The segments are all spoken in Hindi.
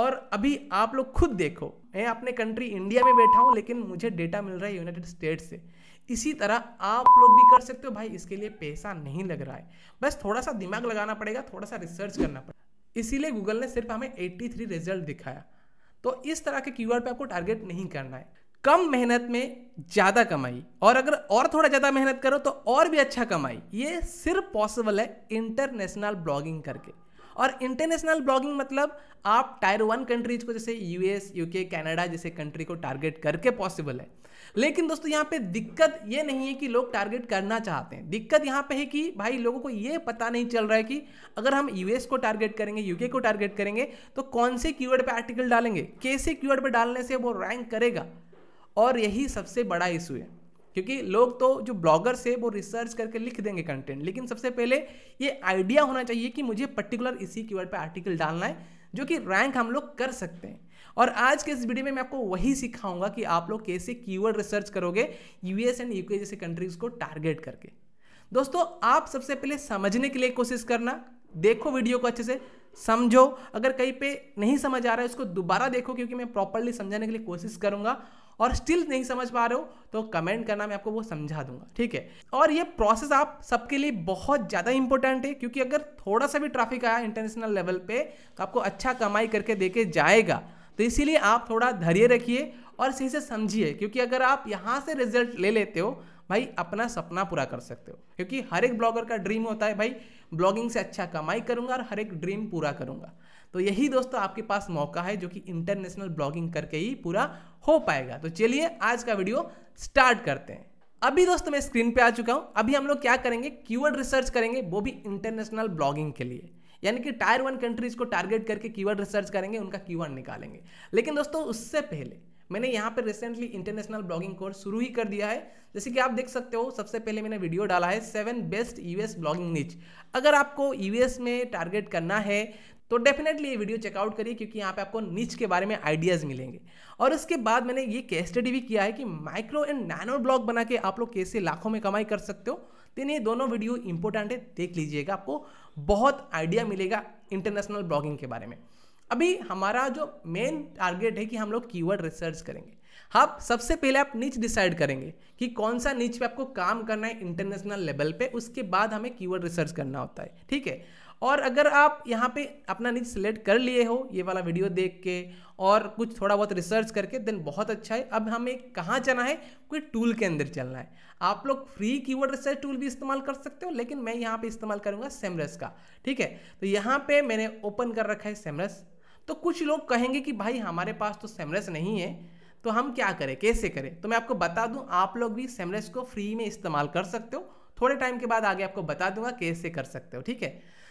और अभी आप लोग खुद देखो मैं अपने कंट्री इंडिया में बैठा हूँ लेकिन मुझे डेटा मिल रहा है यूनाइटेड स्टेट से इसी तरह आप लोग भी कर सकते हो भाई इसके लिए पैसा नहीं लग रहा है बस थोड़ा सा दिमाग लगाना पड़ेगा थोड़ा सा रिसर्च करना पड़ेगा इसीलिए गूगल ने सिर्फ हमें 83 रिजल्ट दिखाया तो इस तरह के क्यू पे आपको टारगेट नहीं करना है कम मेहनत में ज़्यादा कमाई और अगर और थोड़ा ज़्यादा मेहनत करो तो और भी अच्छा कमाई ये सिर्फ पॉसिबल है इंटरनेशनल ब्लॉगिंग करके और इंटरनेशनल ब्लॉगिंग मतलब आप टायर वन कंट्रीज को जैसे यूएस यूके कनाडा जैसे कंट्री को टारगेट करके पॉसिबल है लेकिन दोस्तों यहाँ पे दिक्कत ये नहीं है कि लोग टारगेट करना चाहते हैं दिक्कत यहाँ पे है कि भाई लोगों को ये पता नहीं चल रहा है कि अगर हम यूएस को टारगेट करेंगे यूके को टारगेट करेंगे तो कौन से कीवर्ड पे आर्टिकल डालेंगे कैसे कीवर्ड पे डालने से वो रैंक करेगा और यही सबसे बड़ा इशू है क्योंकि लोग तो जो ब्लॉगर्स है वो रिसर्च करके लिख देंगे कंटेंट लेकिन सबसे पहले ये आइडिया होना चाहिए कि मुझे पर्टिकुलर इसी कीवर्ड पे आर्टिकल डालना है जो कि रैंक हम लोग कर सकते हैं और आज के इस वीडियो में मैं आपको वही सिखाऊंगा कि आप लोग कैसे कीवर्ड रिसर्च करोगे यूएस एंड यूके जैसे कंट्रीज को टारगेट करके दोस्तों आप सबसे पहले समझने के लिए कोशिश करना देखो वीडियो को अच्छे से समझो अगर कहीं पे नहीं समझ आ रहा है उसको दोबारा देखो क्योंकि मैं प्रॉपरली समझाने के लिए कोशिश करूंगा और स्टिल नहीं समझ पा रहे हो तो कमेंट करना मैं आपको वो समझा दूंगा ठीक है और ये प्रोसेस आप सबके लिए बहुत ज़्यादा इंपॉर्टेंट है क्योंकि अगर थोड़ा सा भी ट्रैफिक आया इंटरनेशनल लेवल पे तो आपको अच्छा कमाई करके देके जाएगा तो इसीलिए आप थोड़ा धैर्य रखिए और सही से समझिए क्योंकि अगर आप यहाँ से रिजल्ट ले लेते हो भाई अपना सपना पूरा कर सकते हो क्योंकि हर एक ब्लॉगर का ड्रीम होता है भाई ब्लॉगिंग से अच्छा कमाई करूंगा और हर एक ड्रीम पूरा करूँगा तो यही दोस्तों आपके पास मौका है जो कि इंटरनेशनल ब्लॉगिंग करके ही पूरा हो पाएगा तो चलिए आज का वीडियो स्टार्ट करते हैं अभी दोस्तों मैं स्क्रीन पे आ चुका हूं अभी हम लोग क्या करेंगे कीवर्ड रिसर्च करेंगे वो भी इंटरनेशनल ब्लॉगिंग के लिए यानी कि टायर वन कंट्रीज को टारगेट करके कीवर्ड रिसर्च करेंगे उनका कीवर्ड निकालेंगे लेकिन दोस्तों उससे पहले मैंने यहाँ पर रिसेंटली इंटरनेशनल ब्लॉगिंग कोर्स शुरू ही कर दिया है जैसे कि आप देख सकते हो सबसे पहले मैंने वीडियो डाला है सेवन बेस्ट यूएस ब्लॉगिंग नीच अगर आपको यूएस में टारगेट करना है तो डेफिनेटली ये वीडियो चेकआउट करिए क्योंकि यहाँ पे आपको नीच के बारे में आइडियाज़ मिलेंगे और उसके बाद मैंने ये केस स्टडी भी किया है कि माइक्रो एंड नैनो ब्लॉग बना के आप लोग कैसे लाखों में कमाई कर सकते हो तो ये दोनों वीडियो इंपॉर्टेंट है देख लीजिएगा आपको बहुत आइडिया मिलेगा इंटरनेशनल ब्लॉगिंग के बारे में अभी हमारा जो मेन टारगेट है कि हम लोग कीवर्ड रिसर्च करेंगे आप सबसे पहले आप नीच डिसाइड करेंगे कि कौन सा नीच पे आपको काम करना है इंटरनेशनल लेवल पे उसके बाद हमें कीवर्ड रिसर्च करना होता है ठीक है और अगर आप यहाँ पे अपना नीच सेलेक्ट कर लिए हो ये वाला वीडियो देख के और कुछ थोड़ा बहुत रिसर्च करके देन बहुत अच्छा है अब हमें कहाँ जाना है कोई टूल के अंदर चलना है आप लोग फ्री कीवर्ड रिसर्च टूल भी इस्तेमाल कर सकते हो लेकिन मैं यहाँ पे इस्तेमाल करूँगा सेमरस का ठीक है तो यहाँ पे मैंने ओपन कर रखा है सेमरस तो कुछ लोग कहेंगे कि भाई हमारे पास तो सेमरस नहीं है तो हम क्या करें कैसे करें तो मैं आपको बता दूं आप लोग भी सेमरेस को फ्री में इस्तेमाल कर सकते हो थोड़े टाइम के बाद आगे आपको बता दूंगा कैसे कर सकते हो ठीक है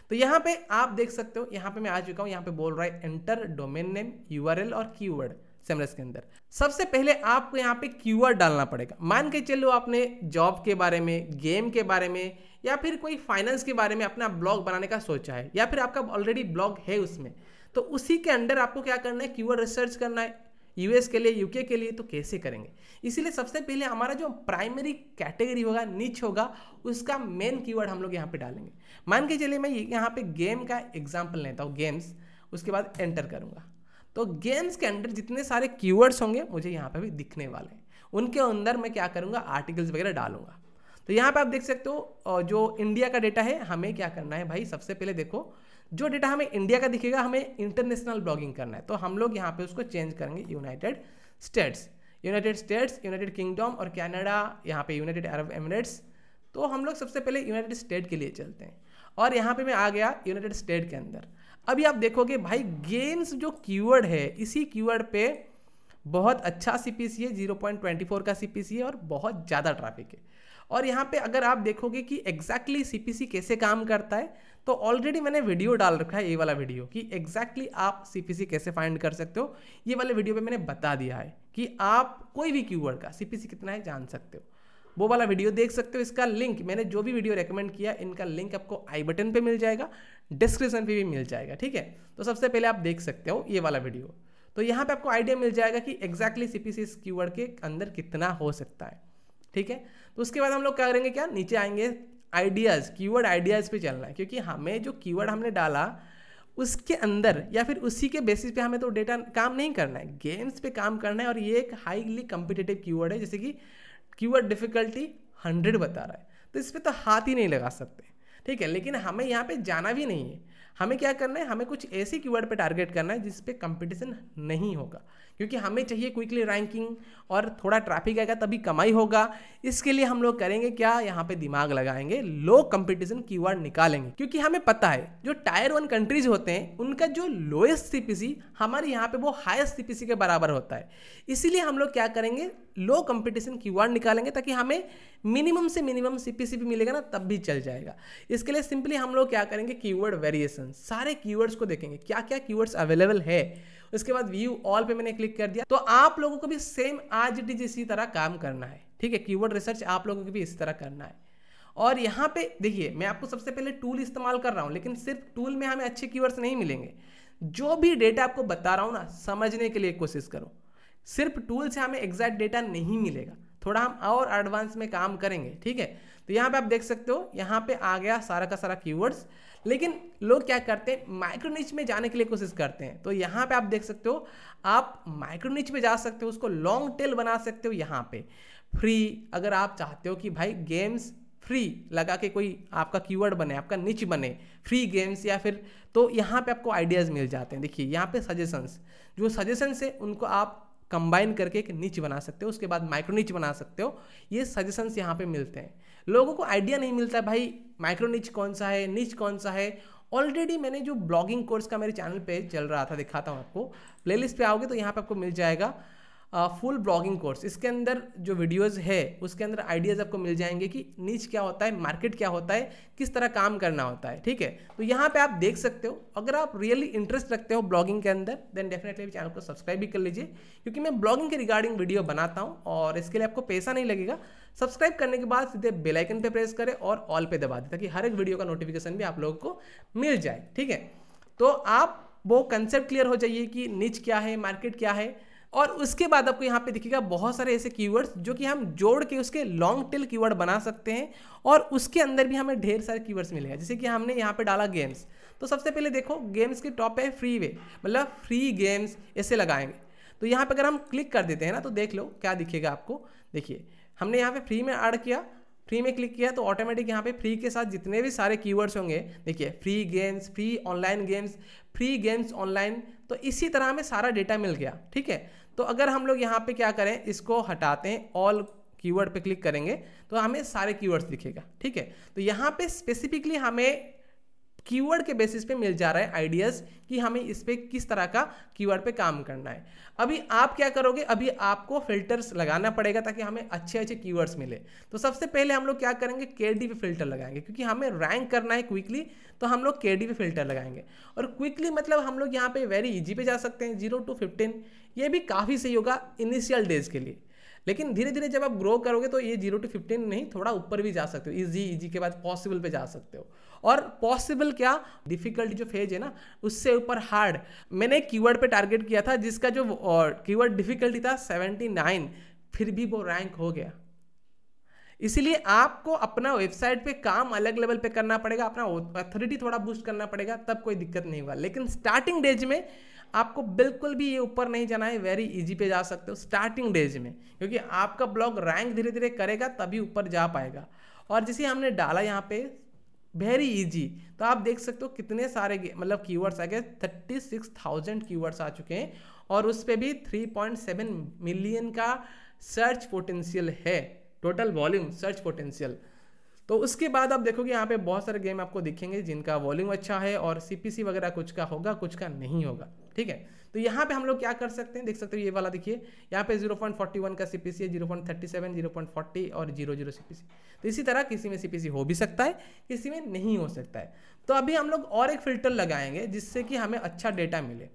तो यहाँ पे आप देख सकते हो यहाँ पे मैं आ चुका हूँ यहाँ पे बोल रहा है एंटर डोमेन नेम यू और कीवर्ड सेमरेस के अंदर सबसे पहले आपको यहाँ पे कीवर्ड डालना पड़ेगा मान के चलो आपने जॉब के बारे में गेम के बारे में या फिर कोई फाइनेंस के बारे में अपना ब्लॉग बनाने का सोचा है या फिर आपका ऑलरेडी ब्लॉग है उसमें तो उसी के अंडर आपको क्या करना है कीवर्ड रिसर्च करना है यूएस के लिए यूके के लिए तो कैसे करेंगे इसीलिए सबसे पहले हमारा जो प्राइमरी कैटेगरी होगा नीच होगा उसका मेन कीवर्ड हम लोग यहाँ पे डालेंगे मान के चलिए मैं यहाँ पे गेम का एग्जाम्पल लेता हूँ गेम्स उसके बाद एंटर करूँगा तो गेम्स के अंडर जितने सारे कीवर्ड्स होंगे मुझे यहाँ पर भी दिखने वाले हैं उनके अंदर मैं क्या करूँगा आर्टिकल्स वगैरह डालूंगा तो यहाँ पर आप देख सकते हो जो इंडिया का डेटा है हमें क्या करना है भाई सबसे पहले देखो जो डेटा हमें इंडिया का दिखेगा हमें इंटरनेशनल ब्लॉगिंग करना है तो हम लोग यहाँ पे उसको चेंज करेंगे United States United States United Kingdom और कैनेडा यहाँ पे यूनाइटेड अरब एमिरेट्स तो हम लोग सबसे पहले यूनाइटेड स्टेट के लिए चलते हैं और यहाँ पे मैं आ गया यूनाइटेड स्टेट के अंदर अभी आप देखोगे भाई गेम्स जो कीवर्ड है इसी कीवर्ड पे बहुत अच्छा सी है जीरो पॉइंट ट्वेंटी फोर का सी है और बहुत ज़्यादा ट्रैफिक है और यहाँ पे अगर आप देखोगे कि एग्जैक्टली सी कैसे काम करता है तो ऑलरेडी मैंने वीडियो डाल रखा है ये वाला वीडियो कि एग्जैक्टली exactly आप सी कैसे फाइंड कर सकते हो ये वाले वीडियो पे मैंने बता दिया है कि आप कोई भी क्यूवर्ड का सी कितना है जान सकते हो वो वाला वीडियो देख सकते हो इसका लिंक मैंने जो भी वीडियो रेकमेंड किया इनका लिंक आपको आई बटन पर मिल जाएगा डिस्क्रिप्शन पर भी मिल जाएगा ठीक है तो सबसे पहले आप देख सकते हो ये वाला वीडियो तो यहाँ पे आपको आइडिया मिल जाएगा कि एग्जैक्टली सी इस क्यूवर्ड के अंदर कितना हो सकता है ठीक है तो उसके बाद हम लोग क्या करेंगे क्या नीचे आएंगे आइडियाज़ कीवर्ड आइडियाज़ पे चलना है क्योंकि हमें जो कीवर्ड हमने डाला उसके अंदर या फिर उसी के बेसिस पे हमें तो डेटा काम नहीं करना है गेम्स पे काम करना है और ये एक हाईली कम्पिटेटिव कीवर्ड है जैसे कि कीवर्ड डिफ़िकल्टी हंड्रेड बता रहा है तो इस पर तो हाथ ही नहीं लगा सकते ठीक है लेकिन हमें यहाँ पे जाना भी नहीं है हमें क्या करना है हमें कुछ ऐसे कीवर्ड पे टारगेट करना है जिस पे कंपटीशन नहीं होगा क्योंकि हमें चाहिए क्विकली रैंकिंग और थोड़ा ट्रैफिक आएगा तभी कमाई होगा इसके लिए हम लोग करेंगे क्या यहाँ पे दिमाग लगाएंगे लो कंपटीशन कीवर्ड निकालेंगे क्योंकि हमें पता है जो टायर वन कंट्रीज होते हैं उनका जो लोएस्ट सीपीसी हमारे यहाँ पे वो हाईएस्ट सीपीसी के बराबर होता है इसीलिए हम लोग क्या करेंगे लो कंपटीशन कीवर्ड निकालेंगे ताकि हमें मिनिमम से मिनिमम सीपीसी भी मिलेगा ना तब भी चल जाएगा इसके लिए सिंपली हम लोग क्या करेंगे कीवर्ड वेरिएशन सारे कीवर्ड्स को देखेंगे क्या क्या कीवर्ड्स अवेलेबल है उसके बाद व्यू ऑल पे मैंने क्लिक कर दिया तो आप लोगों को भी सेम आज डिज इसी तरह काम करना है ठीक है कीवर्ड रिसर्च आप लोगों को भी इसी तरह करना है और यहाँ पे देखिए मैं आपको सबसे पहले टूल इस्तेमाल कर रहा हूँ लेकिन सिर्फ टूल में हमें अच्छे कीवर्ड्स नहीं मिलेंगे जो भी डेटा आपको बता रहा हूँ ना समझने के लिए कोशिश करो सिर्फ टूल से हमें एग्जैक्ट डेटा नहीं मिलेगा थोड़ा हम और एडवांस में काम करेंगे ठीक है तो यहाँ पे आप देख सकते हो यहाँ पे आ गया सारा का सारा कीवर्ड्स लेकिन लोग क्या करते हैं माइक्रोनिच में जाने के लिए कोशिश करते हैं तो यहाँ पे आप देख सकते हो आप माइक्रोनिच में जा सकते हो उसको लॉन्ग टेल बना सकते हो यहाँ पे फ्री अगर आप चाहते हो कि भाई गेम्स फ्री लगा के कोई आपका कीवर्ड बने आपका निच बने फ्री गेम्स या फिर तो यहाँ पे आपको आइडियाज़ मिल जाते हैं देखिए यहाँ पे सजेशंस जो सजेशंस है उनको आप कंबाइन करके एक निच बना सकते हो उसके बाद माइक्रो निच बना सकते हो ये सजेशंस यहाँ पे मिलते हैं लोगों को आइडिया नहीं मिलता भाई माइक्रो निच कौन सा है निच कौन सा है ऑलरेडी मैंने जो ब्लॉगिंग कोर्स का मेरे चैनल पे चल रहा था दिखाता हूँ आपको प्लेलिस्ट पे आओगे तो यहाँ पे आपको मिल जाएगा फुल ब्लॉगिंग कोर्स इसके अंदर जो वीडियोज़ है उसके अंदर आइडियाज़ आपको मिल जाएंगे कि नीच क्या होता है मार्केट क्या होता है किस तरह काम करना होता है ठीक है तो यहाँ पे आप देख सकते हो अगर आप रियली इंटरेस्ट रखते हो ब्लॉगिंग के अंदर देन डेफिनेटली चैनल को सब्सक्राइब भी कर लीजिए क्योंकि मैं ब्लॉगिंग के रिगार्डिंग वीडियो बनाता हूँ और इसके लिए आपको पैसा नहीं लगेगा सब्सक्राइब करने के बाद सीधे बेलाइकन पर प्रेस करें और ऑल पे दबा दें ताकि हर एक वीडियो का नोटिफिकेशन भी आप लोगों को मिल जाए ठीक है तो आप वो कंसेप्ट क्लियर हो जाइए कि नीच क्या है मार्केट क्या है और उसके बाद आपको यहाँ पे दिखेगा बहुत सारे ऐसे कीवर्ड्स जो कि हम जोड़ के उसके लॉन्ग टेल कीवर्ड बना सकते हैं और उसके अंदर भी हमें ढेर सारे कीवर्ड्स मिलेगा जैसे कि हमने यहाँ पे डाला गेम्स तो सबसे पहले देखो गेम्स के टॉप है फ्री वे मतलब फ्री गेम्स ऐसे लगाएंगे तो यहाँ पर अगर हम क्लिक कर देते हैं ना तो देख लो क्या दिखेगा आपको देखिए हमने यहाँ पर फ्री में ऐड किया फ्री में क्लिक किया तो ऑटोमेटिक यहाँ पे फ्री के साथ जितने भी सारे कीवर्ड्स होंगे देखिए free games free online games free games online तो इसी तरह हमें सारा डेटा मिल गया ठीक है तो अगर हम लोग यहाँ पे क्या करें इसको हटाते हैं ऑल कीवर्ड पे क्लिक करेंगे तो हमें सारे कीवर्ड्स दिखेगा ठीक है तो यहाँ पे स्पेसिफिकली हमें कीवर्ड के बेसिस पे मिल जा रहा है आइडियाज़ कि हमें इस पर किस तरह का कीवर्ड पे काम करना है अभी आप क्या करोगे अभी आपको फिल्टर्स लगाना पड़ेगा ताकि हमें अच्छे अच्छे कीवर्ड्स मिले तो सबसे पहले हम लोग क्या करेंगे के पे फिल्टर लगाएंगे क्योंकि हमें रैंक करना है क्विकली तो हम लोग के पे फिल्टर लगाएंगे और क्विकली मतलब हम लोग यहाँ पे वेरी ईजी पे जा सकते हैं जीरो टू फिफ्टीन ये भी काफ़ी सही होगा इनिशियल डेज के लिए लेकिन धीरे धीरे जब आप ग्रो करोगे तो ये जीरो टू फिफ्टीन नहीं थोड़ा ऊपर भी जा सकते हो इजी इजी के बाद पॉसिबल पे जा सकते हो और पॉसिबल क्या डिफिकल्टी जो फेज है ना उससे ऊपर हार्ड मैंने कीवर्ड पे टारगेट किया था जिसका जो कीवर्ड डिफिकल्टी था नाइन फिर भी वो रैंक हो गया इसीलिए आपको अपना वेबसाइट पे काम अलग लेवल पे करना पड़ेगा अपना अथॉरिटी थोड़ा बूस्ट करना पड़ेगा तब कोई दिक्कत नहीं होगा लेकिन स्टार्टिंग डेज में आपको बिल्कुल भी ये ऊपर नहीं जाना है वेरी इजी पे जा सकते हो स्टार्टिंग डेज में क्योंकि आपका ब्लॉग रैंक धीरे धीरे करेगा तभी ऊपर जा पाएगा और जिसे हमने डाला यहाँ पे वेरी इजी तो आप देख सकते हो कितने सारे मतलब कीवर्ड्स आ गए थर्टी सिक्स थाउजेंड कीवर्ड्स आ चुके हैं और उस पर भी थ्री पॉइंट सेवन मिलियन का सर्च पोटेंशियल है टोटल वॉल्यूम सर्च पोटेंशियल तो उसके बाद आप देखोगे यहाँ पे बहुत सारे गेम आपको दिखेंगे जिनका वॉल्यूम अच्छा है और सी वगैरह कुछ का होगा कुछ का नहीं होगा ठीक है तो यहाँ पे हम लोग क्या कर सकते हैं देख सकते हो ये वाला देखिए यहाँ पे 0.41 का सी है 0.37 0.40 और 00 सीपीसी तो इसी तरह किसी में सी हो भी सकता है किसी में नहीं हो सकता है तो अभी हम लोग और एक फिल्टर लगाएंगे जिससे कि हमें अच्छा डेटा मिले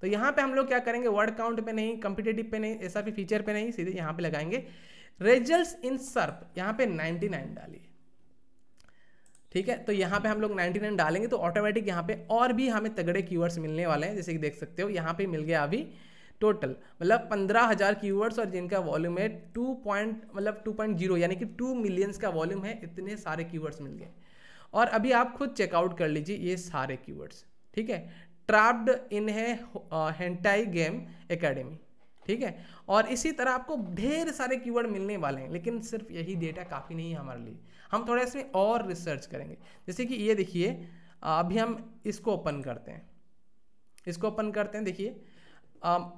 तो यहाँ पे हम लोग क्या करेंगे वर्ड काउंट पे नहीं कम्पिटेटिव पे नहीं ऐसा भी फीचर पे नहीं सीधे यहाँ पे लगाएंगे रिजल्ट इन सर्प यहाँ पे 99 डालिए ठीक है तो यहाँ पे हम लोग 99 डालेंगे तो ऑटोमेटिक यहाँ पे और भी हमें तगड़े कीवर्ड्स मिलने वाले हैं जैसे कि देख सकते हो यहाँ पे मिल गया अभी टोटल मतलब पंद्रह हज़ार कीवर्ड्स और जिनका वॉल्यूम है टू पॉइंट मतलब टू पॉइंट जीरो यानी कि टू मिलियंस का वॉल्यूम है इतने सारे कीवर्ड्स मिल गए और अभी आप खुद चेकआउट कर लीजिए ये सारे कीवर्ड्स ठीक है ट्रैप्ड इन है हेंटाई गेम एकेडमी ठीक है और इसी तरह आपको ढेर सारे कीवर्ड मिलने वाले हैं लेकिन सिर्फ यही डेटा काफ़ी नहीं है हमारे लिए हम थोड़ा इसमें और रिसर्च करेंगे जैसे कि ये देखिए अभी हम इसको ओपन करते हैं इसको ओपन करते हैं देखिए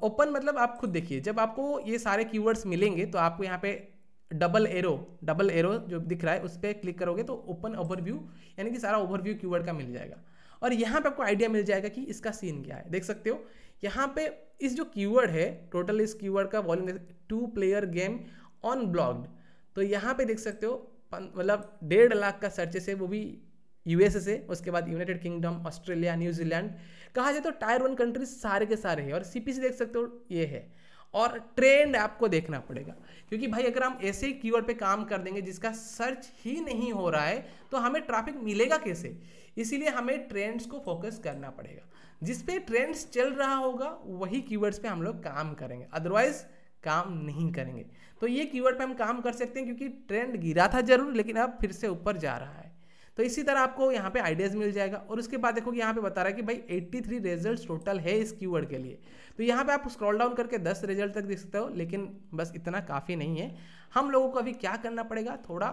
ओपन मतलब आप खुद देखिए जब आपको ये सारे कीवर्ड्स मिलेंगे तो आपको यहाँ पे डबल एरो डबल एरो जो दिख रहा है उस पर क्लिक करोगे तो ओपन ओवरव्यू यानी कि सारा ओवरव्यू कीवर्ड का मिल जाएगा और यहाँ पे आपको आइडिया मिल जाएगा कि इसका सीन क्या है देख सकते हो यहाँ पे इस जो कीवर्ड है टोटल इस कीवर्ड का volume two player game on blogged तो यहाँ पे देख सकते हो मतलब डेढ़ लाख का सर्चेस है वो भी यूएस से उसके बाद यूनाइटेड किंगडम ऑस्ट्रेलिया न्यूजीलैंड कहा जाए तो टायर वन कंट्रीज सारे के सारे हैं और सीपीसी देख सकते हो ये है और ट्रेंड आपको देखना पड़ेगा क्योंकि भाई अगर हम ऐसे ही कीवर्ड पे काम कर देंगे जिसका सर्च ही नहीं हो रहा है तो हमें ट्रैफिक मिलेगा कैसे इसीलिए हमें ट्रेंड्स को फोकस करना पड़ेगा जिस पे ट्रेंड्स चल रहा होगा वही कीवर्ड्स पे हम लोग काम करेंगे अदरवाइज़ काम नहीं करेंगे तो ये कीवर्ड पे हम काम कर सकते हैं क्योंकि ट्रेंड गिरा था जरूर लेकिन अब फिर से ऊपर जा रहा है तो इसी तरह आपको यहाँ पे आइडियाज़ मिल जाएगा और उसके बाद देखो यहाँ पे बता रहा है कि भाई 83 रिजल्ट टोटल है इस कीवर्ड के लिए तो यहाँ पे आप स्क्रॉल डाउन करके 10 रिजल्ट तक देख सकते हो लेकिन बस इतना काफ़ी नहीं है हम लोगों को अभी क्या करना पड़ेगा थोड़ा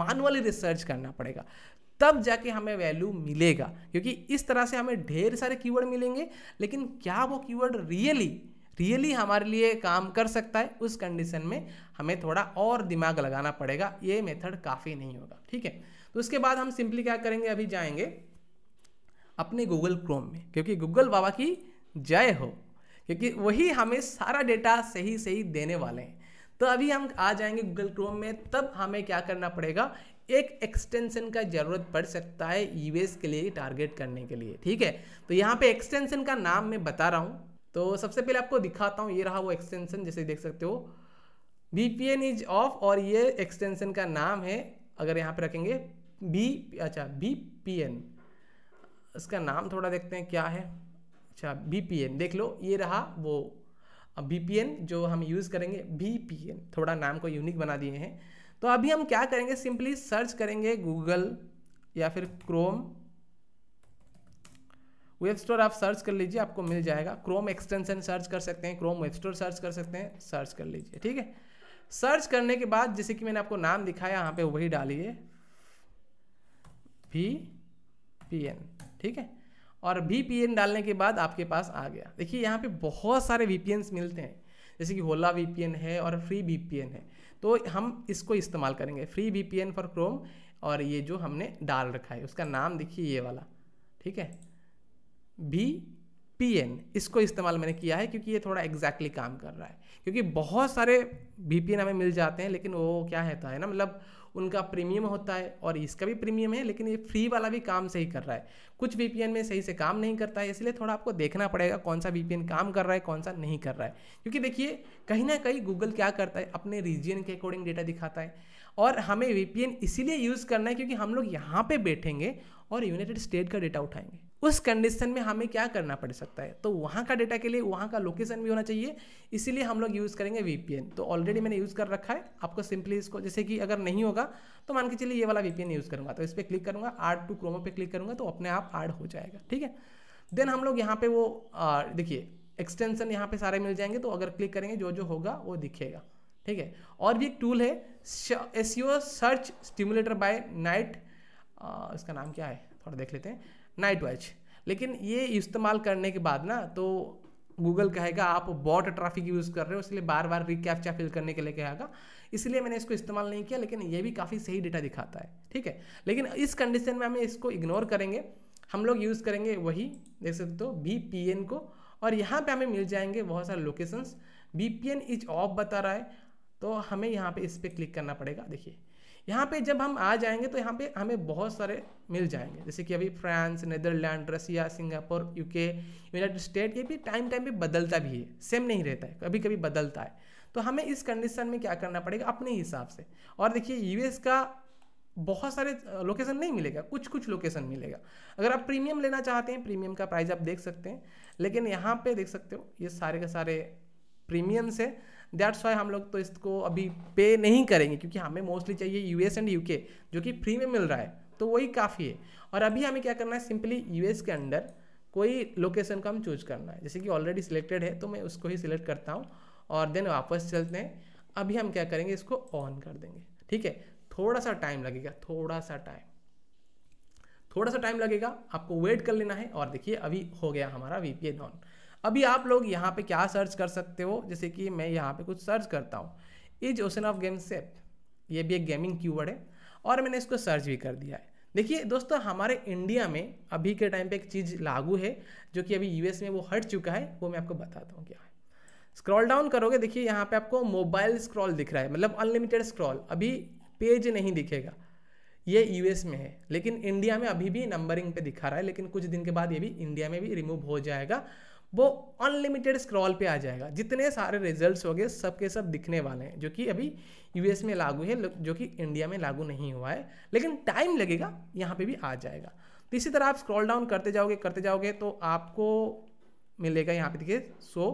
मानुअली रिसर्च करना पड़ेगा तब जाके हमें वैल्यू मिलेगा क्योंकि इस तरह से हमें ढेर सारे कीवर्ड मिलेंगे लेकिन क्या वो कीवर्ड रियली रियली हमारे लिए काम कर सकता है उस कंडीशन में हमें थोड़ा और दिमाग लगाना पड़ेगा ये मेथड काफ़ी नहीं होगा ठीक है तो उसके बाद हम सिंपली क्या करेंगे अभी जाएंगे अपने गूगल क्रोम में क्योंकि गूगल बाबा की जय हो क्योंकि वही हमें सारा डेटा सही सही देने वाले हैं तो अभी हम आ जाएंगे गूगल क्रोम में तब हमें क्या करना पड़ेगा एक एक्सटेंशन का ज़रूरत पड़ सकता है यूएस के लिए टारगेट करने के लिए ठीक है तो यहाँ पे एक्सटेंशन का नाम मैं बता रहा हूँ तो सबसे पहले आपको दिखाता हूँ ये रहा वो एक्सटेंशन जैसे देख सकते हो V P N is off और ये एक्सटेंशन का नाम है अगर यहाँ पे रखेंगे बी अच्छा बी पी एन इसका नाम थोड़ा देखते हैं क्या है अच्छा बी पी एन देख लो ये रहा वो बी पी एन जो हम यूज़ करेंगे बी पी एन थोड़ा नाम को यूनिक बना दिए हैं तो अभी हम क्या करेंगे सिंपली सर्च करेंगे गूगल या फिर क्रोम वेब स्टोर आप सर्च कर लीजिए आपको मिल जाएगा क्रोम एक्सटेंशन सर्च कर सकते हैं क्रोम वेब स्टोर सर्च कर सकते हैं सर्च कर लीजिए ठीक है सर्च करने के बाद जैसे कि मैंने आपको नाम दिखाया यहाँ पे वही डालिए वी पी एन ठीक है और वी पी एन डालने के बाद आपके पास आ गया देखिए यहाँ पे बहुत सारे वी पी एन मिलते हैं जैसे कि होला वी पी एन है और फ्री वी पी एन है तो हम इसको इस्तेमाल करेंगे free V P N for Chrome और ये जो हमने डाल रखा है उसका नाम देखिए ये वाला ठीक है भी पी एन इसको इस्तेमाल मैंने किया है क्योंकि ये थोड़ा एग्जैक्टली exactly काम कर रहा है क्योंकि बहुत सारे वी पी एन हमें मिल जाते हैं लेकिन वो क्या रहता है ना मतलब उनका प्रीमियम होता है और इसका भी प्रीमियम है लेकिन ये फ्री वाला भी काम सही कर रहा है कुछ वी में सही से काम नहीं करता है इसलिए थोड़ा आपको देखना पड़ेगा कौन सा वी काम कर रहा है कौन सा नहीं कर रहा है क्योंकि देखिए कहीं ना कहीं गूगल क्या करता है अपने रीजियन के अकॉर्डिंग डेटा दिखाता है और हमें वी इसीलिए यूज़ करना है क्योंकि हम लोग यहाँ पर बैठेंगे और यूनाइटेड स्टेट का डेटा उठाएंगे उस कंडीशन में हमें क्या करना पड़ सकता है तो वहाँ का डेटा के लिए वहाँ का लोकेशन भी होना चाहिए इसीलिए हम लोग यूज़ करेंगे वी तो ऑलरेडी मैंने यूज़ कर रखा है आपको सिंपली इसको जैसे कि अगर नहीं होगा तो मान के चलिए ये वाला वी यूज़ करूँगा तो इस पर क्लिक करूँगा आर्ड टू क्रोमो पे क्लिक करूँगा तो अपने आप आर्ड हो जाएगा ठीक है देन हम लोग यहाँ पर वो देखिए एक्सटेंसन यहाँ पर सारे मिल जाएंगे तो अगर क्लिक करेंगे जो जो होगा वो दिखेगा ठीक है और भी एक टूल है is search simulator by night इसका नाम क्या है थोड़ा देख लेते हैं नाइट वॉच लेकिन ये इस्तेमाल करने के बाद ना तो गूगल कहेगा आप बॉट ट्रैफिक यूज़ कर रहे हो इसलिए बार बार रिकैप्चा फिल करने के लिए कहेगा इसलिए मैंने इसको इस्तेमाल नहीं किया लेकिन ये भी काफ़ी सही डेटा दिखाता है ठीक है लेकिन इस कंडीशन में हमें इसको इग्नोर करेंगे हम लोग यूज़ करेंगे वही देख सकते हो बी पी एन को और यहाँ पर हमें मिल जाएंगे बहुत सारे locations V P N is off बता रहा है तो हमें यहाँ पर इस पर क्लिक करना पड़ेगा देखिए यहाँ पे जब हम आ जाएंगे तो यहाँ पे हमें बहुत सारे मिल जाएंगे जैसे कि अभी France Netherland Russia Singapore UK United State ये भी टाइम टाइम पे बदलता भी है सेम नहीं रहता है कभी कभी बदलता है तो हमें इस कंडीशन में क्या करना पड़ेगा अपने हिसाब से और देखिए यूएस का बहुत सारे लोकेशन नहीं मिलेगा कुछ कुछ लोकेशन मिलेगा अगर आप प्रीमियम लेना चाहते हैं प्रीमियम का प्राइस आप देख सकते हैं लेकिन यहाँ पे देख सकते हो ये सारे के सारे प्रीमियम से दैट्स वाई हम लोग तो इसको अभी पे नहीं करेंगे क्योंकि हमें मोस्टली चाहिए यूएस एंड यूके जो कि फ्री में मिल रहा है तो वही काफ़ी है और अभी हमें क्या करना है सिंपली यूएस के अंडर कोई लोकेशन का हम चूज करना है जैसे कि ऑलरेडी सिलेक्टेड है तो मैं उसको ही सिलेक्ट करता हूँ और देन वापस चलते हैं अभी हम क्या करेंगे इसको ऑन कर देंगे ठीक है थोड़ा सा टाइम लगेगा थोड़ा सा टाइम थोड़ा सा टाइम लगेगा आपको वेट कर लेना है और देखिए अभी हो गया हमारा वी ऑन अभी आप लोग यहाँ पे क्या सर्च कर सकते हो जैसे कि मैं यहाँ पे कुछ सर्च करता हूँ इज ओशन ऑफ गेम सेप ये भी एक गेमिंग कीवर्ड है और मैंने इसको सर्च भी कर दिया है देखिए दोस्तों हमारे इंडिया में अभी के टाइम पे एक चीज़ लागू है जो कि अभी यूएस में वो हट चुका है वो मैं आपको बताता हूँ क्या है स्क्रॉल डाउन करोगे देखिए यहाँ पे आपको मोबाइल स्क्रॉल दिख रहा है मतलब अनलिमिटेड स्क्रॉल अभी पेज नहीं दिखेगा ये यूएस में है लेकिन इंडिया में अभी भी नंबरिंग पे दिखा रहा है लेकिन कुछ दिन के बाद ये भी इंडिया में भी रिमूव हो जाएगा वो अनलिमिटेड स्क्रॉल पे आ जाएगा जितने सारे रिजल्ट्स हो गए सब के सब दिखने वाले हैं जो कि अभी यूएस में लागू है जो कि इंडिया में लागू नहीं हुआ है लेकिन टाइम लगेगा यहाँ पे भी आ जाएगा तो इसी तरह आप स्क्रॉल डाउन करते जाओगे करते जाओगे तो आपको मिलेगा यहाँ पे देखिए सो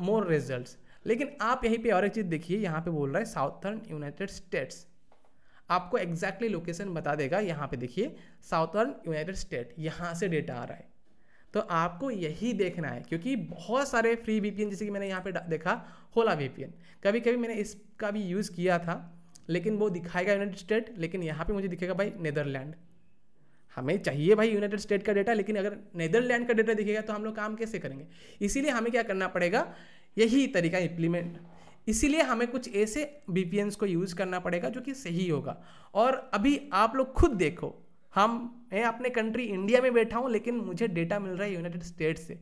मोर रिजल्ट्स लेकिन आप यहीं पे और एक चीज़ देखिए यहाँ पे बोल रहा है साउथर्न यूनाइटेड स्टेट्स आपको एग्जैक्टली लोकेशन बता देगा यहाँ पे देखिए साउथर्न यूनाइटेड स्टेट यहाँ से डेटा आ रहा है तो आपको यही देखना है क्योंकि बहुत सारे फ्री वीपीएन जैसे कि मैंने यहाँ पे देखा होला वीपीएन कभी कभी मैंने इसका भी यूज़ किया था लेकिन वो दिखाएगा यूनाइटेड स्टेट लेकिन यहाँ पे मुझे दिखेगा भाई नीदरलैंड हमें चाहिए भाई यूनाइटेड स्टेट का डेटा लेकिन अगर नीदरलैंड का डेटा दिखेगा तो हम लोग काम कैसे करेंगे इसीलिए हमें क्या करना पड़ेगा यही तरीका इम्प्लीमेंट इसीलिए हमें कुछ ऐसे बी को यूज़ करना पड़ेगा जो कि सही होगा और अभी आप लोग खुद देखो हम मैं अपने कंट्री इंडिया में बैठा हूँ लेकिन मुझे डेटा मिल रहा है यूनाइटेड स्टेट से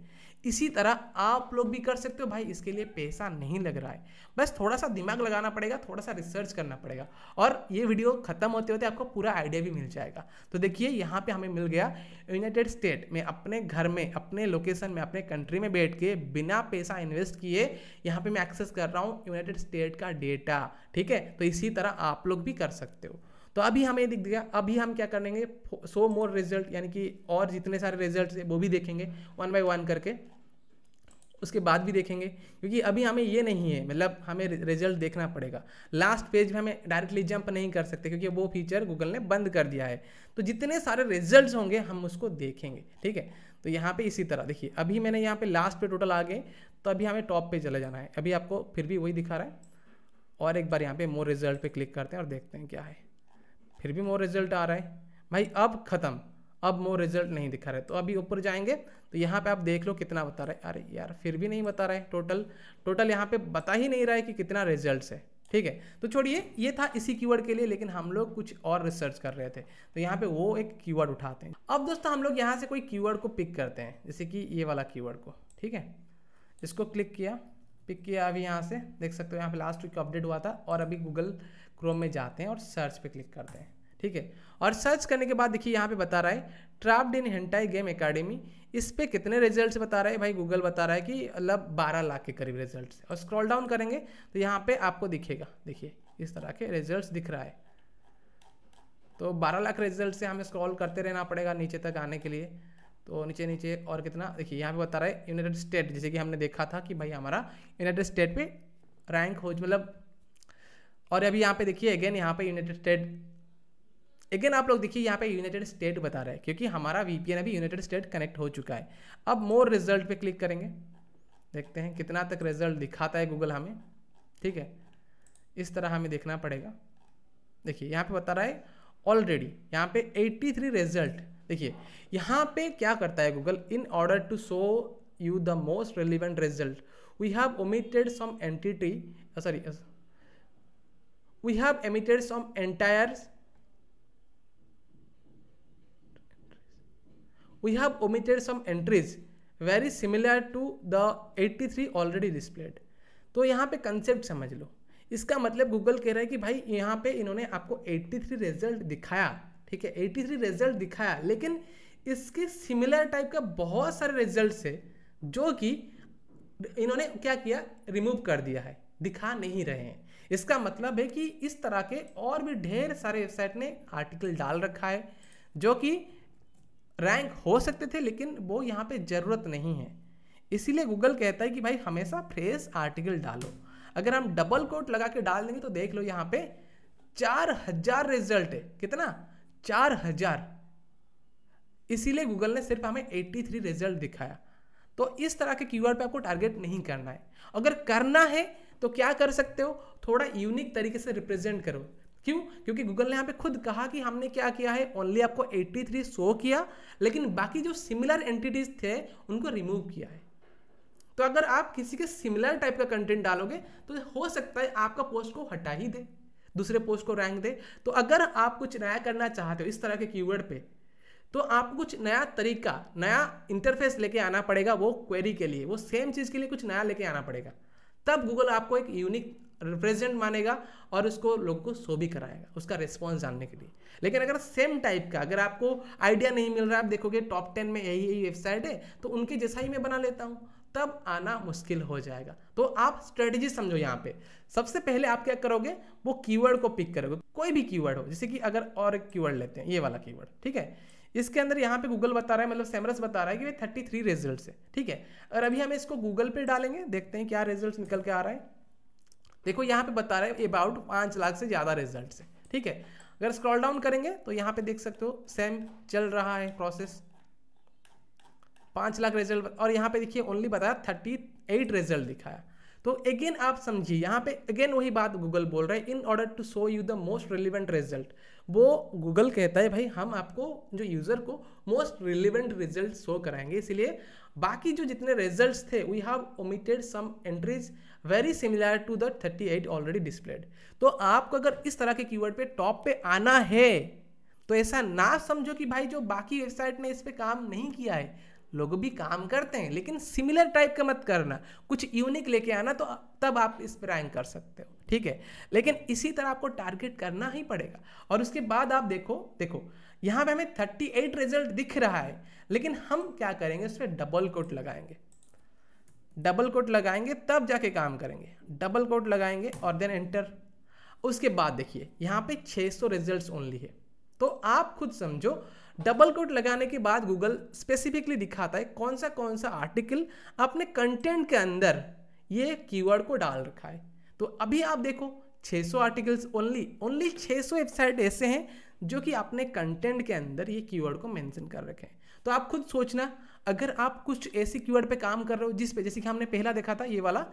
इसी तरह आप लोग भी कर सकते हो भाई इसके लिए पैसा नहीं लग रहा है बस थोड़ा सा दिमाग लगाना पड़ेगा थोड़ा सा रिसर्च करना पड़ेगा और ये वीडियो खत्म होते होते आपको पूरा आइडिया भी मिल जाएगा तो देखिए यहाँ पे हमें मिल गया यूनाइटेड स्टेट में अपने घर में अपने लोकेशन में अपने कंट्री में बैठ के बिना पैसा इन्वेस्ट किए यहाँ पर मैं एक्सेस कर रहा हूँ यूनाइटेड स्टेट का डेटा ठीक है तो इसी तरह आप लोग भी कर सकते हो तो अभी हमें दिख गया अभी हम क्या करेंगे सो मोर रिजल्ट यानी कि और जितने सारे रिजल्ट वो भी देखेंगे वन बाई वन करके उसके बाद भी देखेंगे क्योंकि अभी हमें ये नहीं है मतलब हमें रिजल्ट देखना पड़ेगा लास्ट पेज में हमें डायरेक्टली जंप नहीं कर सकते क्योंकि वो फीचर गूगल ने बंद कर दिया है तो जितने सारे रिजल्ट्स होंगे हम उसको देखेंगे ठीक है तो यहाँ पे इसी तरह देखिए अभी मैंने यहाँ पे लास्ट पे टोटल आ गए तो अभी हमें टॉप पे चले जाना है अभी आपको फिर भी वही दिखा रहा है और एक बार यहाँ पे मोर रिजल्ट पे क्लिक करते हैं और देखते हैं क्या है फिर भी मोर रिजल्ट आ रहा है भाई अब ख़त्म अब मोर रिजल्ट नहीं दिखा रहा है तो अभी ऊपर जाएंगे तो यहाँ पे आप देख लो कितना बता रहा है अरे यार फिर भी नहीं बता रहा है टोटल टोटल यहाँ पे बता ही नहीं रहा है कि कितना रिजल्ट्स है ठीक है तो छोड़िए ये था इसी कीवर्ड के लिए लेकिन हम लोग कुछ और रिसर्च कर रहे थे तो यहाँ पे वो एक कीवर्ड उठाते हैं अब दोस्तों हम लोग यहाँ से कोई कीवर्ड को पिक करते हैं जैसे कि ये वाला कीवर्ड को ठीक है इसको क्लिक किया पिक किया अभी यहाँ से देख सकते हो यहाँ पे लास्ट वीक अपडेट हुआ था और अभी गूगल क्रोम में जाते हैं और सर्च पे क्लिक करते हैं ठीक है और सर्च करने के बाद देखिए यहाँ पे बता रहा है trapped in hentai game academy इस पर कितने रिजल्ट्स बता रहा है भाई गूगल बता रहा है कि मतलब बारह लाख के करीब रिजल्ट और स्क्रॉल डाउन करेंगे तो यहाँ पे आपको दिखेगा देखिए इस तरह के रिजल्ट्स दिख रहा है तो 12 लाख रिजल्ट से हमें स्क्रॉल करते रहना पड़ेगा नीचे तक आने के लिए तो नीचे नीचे और कितना देखिए यहाँ पे बता रहा है यूनाइटेड स्टेट जैसे कि हमने देखा था कि भाई हमारा यूनाइटेड स्टेट पे रैंक हो मतलब और अभी यहाँ पे देखिए अगेन यहाँ पे यूनाइटेड स्टेट अगेन आप लोग देखिए यहाँ पे यूनाइटेड स्टेट बता रहे हैं क्योंकि हमारा वीपीएन अभी यूनाइटेड स्टेट कनेक्ट हो चुका है अब मोर रिजल्ट पे क्लिक करेंगे देखते हैं कितना तक रिजल्ट दिखाता है गूगल हमें ठीक है इस तरह हमें देखना पड़ेगा देखिए यहाँ पे बता रहा है ऑलरेडी यहाँ पे 83 रिजल्ट देखिए यहाँ पे क्या करता है Google in order to show you the most relevant result we have omitted some entity sorry we have emitted some entire we have omitted some entries very similar to the 83 already displayed तो यहाँ पे कंसेप्ट समझ लो इसका मतलब गूगल कह रहा है कि भाई यहाँ पे इन्होंने आपको 83 रिजल्ट दिखाया ठीक है 83 रिजल्ट दिखाया लेकिन इसके सिमिलर टाइप का बहुत सारे रिजल्ट है जो कि इन्होंने क्या किया रिमूव कर दिया है दिखा नहीं रहे हैं इसका मतलब है कि इस तरह के और भी ढेर सारे वेबसाइट ने आर्टिकल डाल रखा है जो कि रैंक हो सकते थे लेकिन वो यहाँ पे ज़रूरत नहीं है इसीलिए गूगल कहता है कि भाई हमेशा फ्रेश आर्टिकल डालो अगर हम डबल कोट लगा के डाल देंगे तो देख लो यहाँ पे चार हजार रिजल्ट है कितना चार हजार इसीलिए गूगल ने सिर्फ हमें 83 रिजल्ट दिखाया तो इस तरह के कीवर्ड पे आपको टारगेट नहीं करना है अगर करना है तो क्या कर सकते हो थोड़ा यूनिक तरीके से रिप्रेजेंट करो क्यों क्योंकि गूगल ने यहाँ पे खुद कहा कि हमने क्या किया है ओनली आपको 83 शो किया लेकिन बाकी जो सिमिलर एंटिटीज थे उनको रिमूव किया है तो अगर आप किसी के सिमिलर टाइप का कंटेंट डालोगे तो हो सकता है आपका पोस्ट को हटा ही दे दूसरे पोस्ट को रैंक दे तो अगर आप कुछ नया करना चाहते हो इस तरह के कीवर्ड पे तो आपको कुछ नया तरीका नया इंटरफेस लेके आना पड़ेगा वो क्वेरी के लिए वो सेम चीज़ के लिए कुछ नया लेके आना पड़ेगा तब गूगल आपको एक यूनिक रिप्रेजेंट मानेगा और उसको लोगों को शो भी कराएगा उसका रिस्पॉन्स जानने के लिए लेकिन अगर सेम टाइप का अगर आपको आइडिया नहीं मिल रहा आप देखोगे टॉप टेन में यही यही वेबसाइट है तो उनके जैसा ही मैं बना लेता हूँ तब आना मुश्किल हो जाएगा तो आप स्ट्रेटजी समझो यहाँ पे सबसे पहले आप क्या करोगे वो कीवर्ड को पिक करोगे कोई भी कीवर्ड हो जैसे कि अगर और कीवर्ड लेते हैं ये वाला कीवर्ड ठीक है इसके अंदर यहाँ पे गूगल बता रहा है मतलब सेमरस बता रहा है कि वे थर्टी थ्री रिजल्ट है ठीक है और अभी हम इसको गूगल पे डालेंगे देखते हैं क्या रिजल्ट निकल के आ रहा है देखो यहाँ पे बता रहा है अबाउट पाँच लाख से ज़्यादा रिजल्ट है ठीक है अगर स्क्रॉल डाउन करेंगे तो यहाँ पे देख सकते हो सेम चल रहा है प्रोसेस पाँच लाख रिजल्ट और यहाँ पे देखिए ओनली बताया थर्टी एट रिजल्ट दिखाया तो अगेन आप समझिए यहाँ पे अगेन वही बात गूगल बोल रहा है in order to show you the most relevant result वो गूगल कहता है भाई हम आपको जो यूज़र को मोस्ट रिलीवेंट रिजल्ट शो कराएंगे इसलिए बाकी जो जितने रिजल्ट्स थे we have omitted some entries very similar to the eight already displayed तो आपको अगर इस तरह के कीवर्ड पे टॉप पे आना है तो ऐसा ना समझो कि भाई जो बाकी वेबसाइट ने इस पर काम नहीं किया है लोग भी काम करते हैं लेकिन सिमिलर टाइप का मत करना कुछ यूनिक लेके आना तो तब आप इस पर रैंक कर सकते हो ठीक है लेकिन इसी तरह आपको टारगेट करना ही पड़ेगा और उसके बाद आप देखो देखो यहाँ पे हमें 38 रिजल्ट दिख रहा है लेकिन हम क्या करेंगे उस पर डबल कोट लगाएंगे डबल कोट लगाएंगे तब जाके काम करेंगे डबल कोट लगाएंगे और देन एंटर उसके बाद देखिए यहाँ पे 600 रिजल्ट्स ओनली है तो आप खुद समझो डबल कोट लगाने के बाद गूगल स्पेसिफिकली दिखाता है कौन सा कौन सा आर्टिकल अपने कंटेंट के अंदर ये कीवर्ड को डाल रखा है तो अभी आप देखो 600 आर्टिकल्स ओनली ओनली 600 वेबसाइट ऐसे हैं जो कि अपने कंटेंट के अंदर ये कीवर्ड को मेंशन कर रखे हैं तो आप खुद सोचना अगर आप कुछ ऐसे कीवर्ड पे काम कर रहे हो जिस पे जैसे कि हमने पहला देखा था ये वाला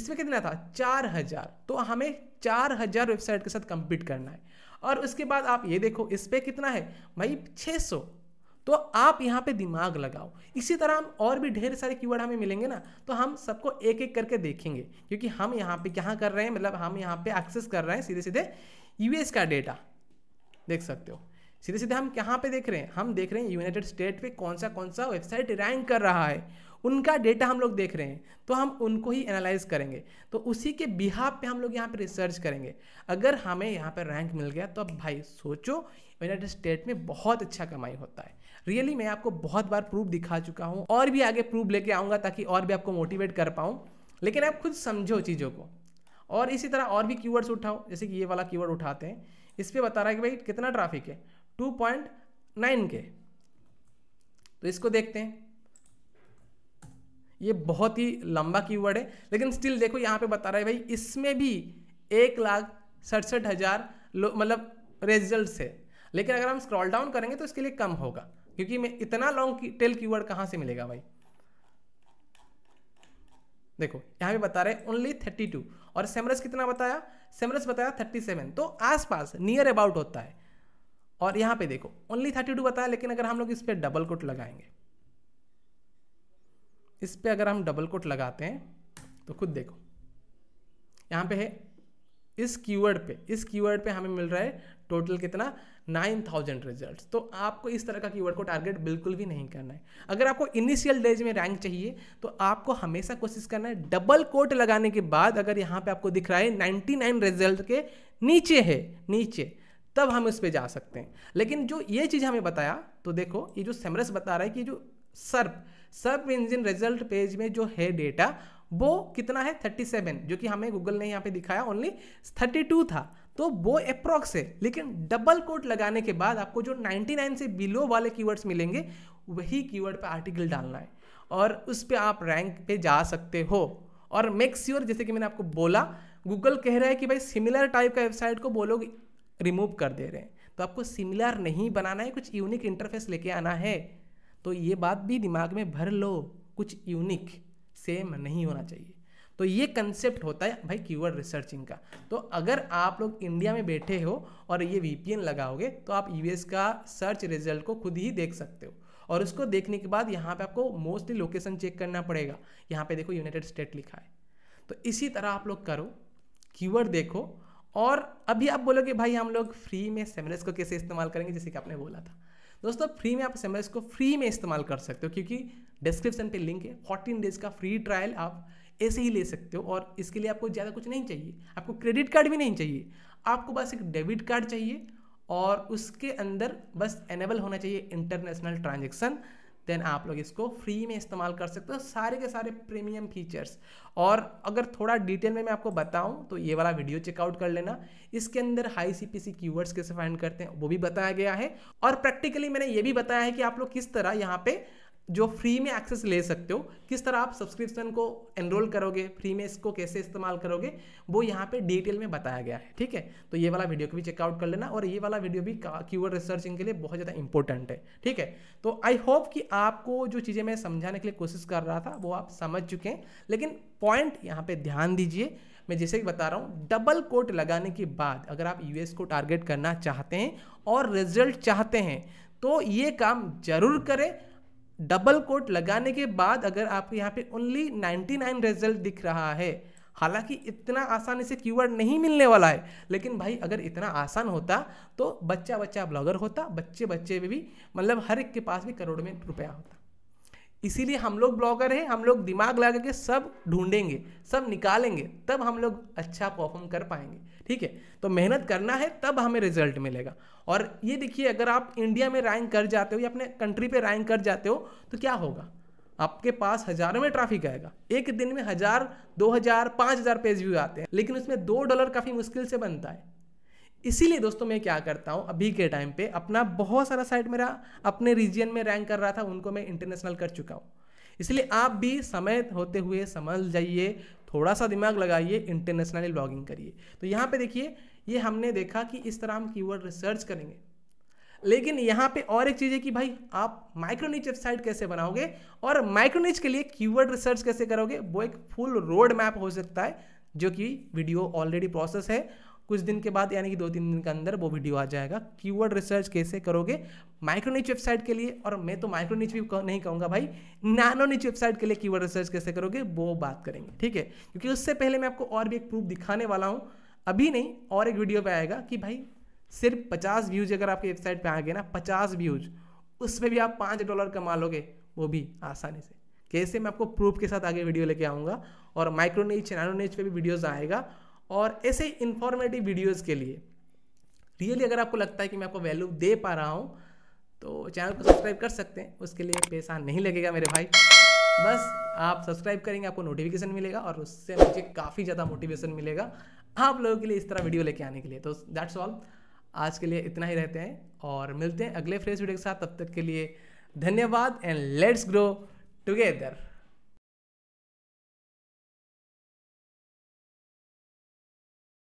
इसमें कितना था चार हज़ार तो हमें चार हज़ार वेबसाइट के साथ कंपीट करना है और उसके बाद आप ये देखो इस पर कितना है भाई 600 तो आप यहाँ पे दिमाग लगाओ इसी तरह हम और भी ढेर सारे कीवर्ड हमें मिलेंगे ना तो हम सबको एक एक करके देखेंगे क्योंकि हम यहाँ पे क्या कर रहे हैं मतलब हम यहाँ पे एक्सेस कर रहे हैं सीधे सीधे यूएस का डेटा देख सकते हो सीधे सीधे हम कहाँ पे देख रहे हैं हम देख रहे हैं यूनाइटेड स्टेट पे कौन सा कौन सा वेबसाइट रैंक कर रहा है उनका डेटा हम लोग देख रहे हैं तो हम उनको ही एनालाइज करेंगे तो उसी के बिहाब पे हम लोग यहाँ पे रिसर्च करेंगे अगर हमें यहाँ पे रैंक मिल गया तो अब भाई सोचो यूनाइटेड स्टेट में बहुत अच्छा कमाई होता है रियली really, मैं आपको बहुत बार प्रूफ दिखा चुका हूँ और भी आगे प्रूफ लेके आऊँगा ताकि और भी आपको मोटिवेट कर पाऊँ लेकिन आप खुद समझो चीज़ों को और इसी तरह और भी कीवर्ड्स उठाओ जैसे कि ये वाला कीवर्ड उठाते हैं इस पर बता रहा है कि भाई कितना ट्रैफिक है टू पॉइंट नाइन के तो इसको देखते हैं ये बहुत ही लंबा कीवर्ड है लेकिन स्टिल देखो यहाँ पे बता रहा है भाई इसमें भी एक लाख सड़सठ हज़ार मतलब रिजल्ट है लेकिन अगर हम स्क्रॉल डाउन करेंगे तो इसके लिए कम होगा क्योंकि मैं इतना लॉन्ग टेल कीवर्ड कहाँ से मिलेगा भाई देखो यहाँ पे बता रहे ओनली थर्टी टू और सेमरस कितना बताया सेमरस बताया थर्टी सेवन तो आसपास नियर अबाउट होता है और यहाँ पे देखो ओनली थर्टी टू बताया लेकिन अगर हम लोग इस पर डबल कोट लगाएंगे इस पर अगर हम डबल कोट लगाते हैं तो खुद देखो यहाँ पे है इस कीवर्ड पे इस कीवर्ड पे हमें मिल रहा है टोटल कितना नाइन थाउजेंड रिजल्ट तो आपको इस तरह का कीवर्ड को टारगेट बिल्कुल भी नहीं करना है अगर आपको इनिशियल डेज में रैंक चाहिए तो आपको हमेशा कोशिश करना है डबल कोट लगाने के बाद अगर यहाँ पे आपको दिख रहा है नाइन्टी नाइन रिजल्ट के नीचे है नीचे तब हम उस पर जा सकते हैं लेकिन जो ये चीज़ हमें बताया तो देखो ये जो सेमरस बता रहा है कि जो सर्प सर्च इंजन रिजल्ट पेज में जो है डेटा वो कितना है 37 जो कि हमें गूगल ने यहाँ पे दिखाया ओनली 32 था तो वो अप्रॉक्स है लेकिन डबल कोट लगाने के बाद आपको जो 99 से बिलो वाले कीवर्ड्स मिलेंगे वही कीवर्ड पे आर्टिकल डालना है और उस पर आप रैंक पे जा सकते हो और मेक श्योर sure, जैसे कि मैंने आपको बोला गूगल कह रहा है कि भाई सिमिलर टाइप का वेबसाइट को वो लोग रिमूव कर दे रहे हैं तो आपको सिमिलर नहीं बनाना है कुछ यूनिक इंटरफेस लेके आना है तो ये बात भी दिमाग में भर लो कुछ यूनिक सेम नहीं होना चाहिए तो ये कंसेप्ट होता है भाई कीवर्ड रिसर्चिंग का तो अगर आप लोग इंडिया में बैठे हो और ये वीपीएन लगाओगे तो आप यू e का सर्च रिजल्ट को खुद ही देख सकते हो और उसको देखने के बाद यहाँ पे आपको मोस्टली लोकेशन चेक करना पड़ेगा यहाँ पे देखो यूनाइटेड स्टेट लिखा है तो इसी तरह आप लोग करो कीवर्ड देखो और अभी आप बोलोगे भाई हम लोग फ्री में सेमिनर्स को कैसे इस्तेमाल करेंगे जैसे कि आपने बोला था दोस्तों फ्री में आप एस को फ्री में इस्तेमाल कर सकते हो क्योंकि डिस्क्रिप्शन पे लिंक है फोर्टीन डेज का फ्री ट्रायल आप ऐसे ही ले सकते हो और इसके लिए आपको ज़्यादा कुछ नहीं चाहिए आपको क्रेडिट कार्ड भी नहीं चाहिए आपको बस एक डेबिट कार्ड चाहिए और उसके अंदर बस एनेबल होना चाहिए इंटरनेशनल ट्रांजेक्शन देन आप लोग इसको फ्री में इस्तेमाल कर सकते हो सारे के सारे प्रीमियम फीचर्स और अगर थोड़ा डिटेल में मैं आपको बताऊं तो ये वाला वीडियो चेकआउट कर लेना इसके अंदर high C P C keywords कैसे फाइंड करते हैं वो भी बताया गया है और प्रैक्टिकली मैंने ये भी बताया है कि आप लोग किस तरह यहाँ पे जो फ्री में एक्सेस ले सकते हो किस तरह आप सब्सक्रिप्शन को एनरोल करोगे फ्री में इसको कैसे इस्तेमाल करोगे वो यहाँ पे डिटेल में बताया गया है ठीक है तो ये वाला वीडियो को भी चेकआउट कर लेना और ये वाला वीडियो भी क्यूअर रिसर्चिंग के लिए बहुत ज़्यादा इंपॉर्टेंट है ठीक है तो आई होप कि आपको जो चीज़ें मैं समझाने के लिए कोशिश कर रहा था वो आप समझ चुके हैं लेकिन पॉइंट यहाँ पर ध्यान दीजिए मैं जैसे कि बता रहा हूँ डबल कोट लगाने के बाद अगर आप यूएस को टारगेट करना चाहते हैं और रिजल्ट चाहते हैं तो ये काम जरूर करें डबल कोट लगाने के बाद अगर आपको यहाँ पे ओनली 99 रिजल्ट दिख रहा है हालांकि इतना आसानी से कीवर्ड नहीं मिलने वाला है लेकिन भाई अगर इतना आसान होता तो बच्चा बच्चा ब्लॉगर होता बच्चे बच्चे में भी मतलब हर एक के पास भी करोड़ में रुपया होता इसीलिए हम लोग ब्लॉगर हैं हम लोग दिमाग लगा के सब ढूंढेंगे सब निकालेंगे तब हम लोग अच्छा परफॉर्म कर पाएंगे ठीक है तो मेहनत करना है तब हमें रिजल्ट मिलेगा और ये देखिए अगर आप इंडिया में रैंक कर जाते हो या अपने कंट्री पे रैंक कर जाते हो तो क्या होगा आपके पास हजारों में ट्रैफिक आएगा एक दिन में हजार दो हजार पाँच हजार पेज व्यू आते हैं लेकिन उसमें दो डॉलर काफ़ी मुश्किल से बनता है इसीलिए दोस्तों मैं क्या करता हूँ अभी के टाइम पे अपना बहुत सारा साइट मेरा अपने रीजन में रैंक कर रहा था उनको मैं इंटरनेशनल कर चुका हूँ इसलिए आप भी समय होते हुए समझ जाइए थोड़ा सा दिमाग लगाइए इंटरनेशनली ब्लॉगिंग करिए तो यहाँ पे देखिए ये हमने देखा कि इस तरह हम कीवर्ड रिसर्च करेंगे लेकिन यहाँ पे और एक चीज़ है कि भाई आप माइक्रोनिच वेबसाइट कैसे बनाओगे और माइक्रोनिच के लिए कीवर्ड रिसर्च कैसे करोगे वो एक फुल रोड मैप हो सकता है जो कि वीडियो ऑलरेडी प्रोसेस है कुछ दिन के बाद यानी कि दो तीन दिन के अंदर वो वीडियो आ जाएगा कीवर्ड रिसर्च कैसे करोगे माइक्रोनिच वेबसाइट के लिए और मैं तो माइक्रोनिच भी नहीं कहूँगा भाई नैनोनिच वेबसाइट के लिए कीवर्ड रिसर्च कैसे करोगे वो बात करेंगे ठीक है क्योंकि उससे पहले मैं आपको और भी एक प्रूफ दिखाने वाला हूँ अभी नहीं और एक वीडियो पर आएगा कि भाई सिर्फ पचास व्यूज अगर आपकी वेबसाइट पर आ गए ना पचास व्यूज उस पर भी आप पाँच डॉलर कमा लोगे वो भी आसानी से कैसे मैं आपको प्रूफ के साथ आगे वीडियो लेके आऊँगा और माइक्रोनेच नैनोनेच पे भी वीडियोज़ आएगा और ऐसे इन्फॉर्मेटिव वीडियोस के लिए रियली अगर आपको लगता है कि मैं आपको वैल्यू दे पा रहा हूँ तो चैनल को सब्सक्राइब कर सकते हैं उसके लिए पैसा नहीं लगेगा मेरे भाई बस आप सब्सक्राइब करेंगे आपको नोटिफिकेशन मिलेगा और उससे मुझे काफ़ी ज़्यादा मोटिवेशन मिलेगा आप लोगों के लिए इस तरह वीडियो लेके आने के लिए तो दैट्स ऑल आज के लिए इतना ही रहते हैं और मिलते हैं अगले फ्रेश वीडियो के साथ तब तक के लिए धन्यवाद एंड लेट्स ग्रो टुगेदर